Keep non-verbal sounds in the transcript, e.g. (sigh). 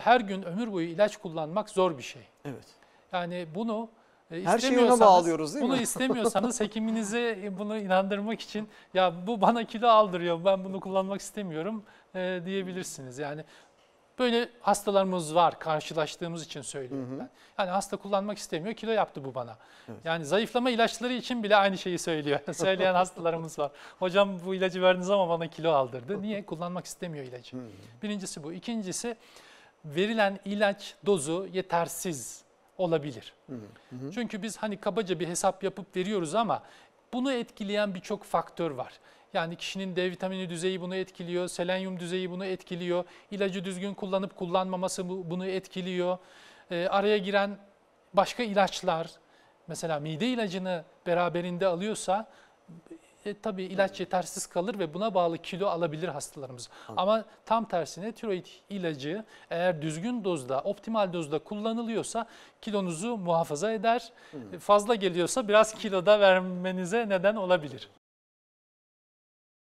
Her gün ömür boyu ilaç kullanmak zor bir şey. Evet. Yani bunu e, her şeyi ona bağlıyoruz değil bunu mi? Bunu (laughs) istemiyorsanız hekiminize bunu inandırmak için ya bu bana kilo aldırıyor ben bunu kullanmak istemiyorum e, diyebilirsiniz. Yani böyle hastalarımız var karşılaştığımız için söylüyorum hı hı. ben. Yani hasta kullanmak istemiyor kilo yaptı bu bana. Evet. Yani zayıflama ilaçları için bile aynı şeyi söylüyor. (laughs) Söyleyen hastalarımız var. Hocam bu ilacı verdiniz ama bana kilo aldırdı. Niye? Kullanmak istemiyor ilacı. Hı hı. Birincisi bu. İkincisi verilen ilaç dozu yetersiz olabilir. Hı hı. Çünkü biz hani kabaca bir hesap yapıp veriyoruz ama bunu etkileyen birçok faktör var. Yani kişinin D vitamini düzeyi bunu etkiliyor, selenyum düzeyi bunu etkiliyor, ilacı düzgün kullanıp kullanmaması bunu etkiliyor. E, araya giren başka ilaçlar, mesela mide ilacını beraberinde alıyorsa e, tabii ilaç yetersiz kalır ve buna bağlı kilo alabilir hastalarımız. Anladım. Ama tam tersine tiroid ilacı eğer düzgün dozda, optimal dozda kullanılıyorsa kilonuzu muhafaza eder. Hı. Hmm. E, fazla geliyorsa biraz kiloda vermenize neden olabilir.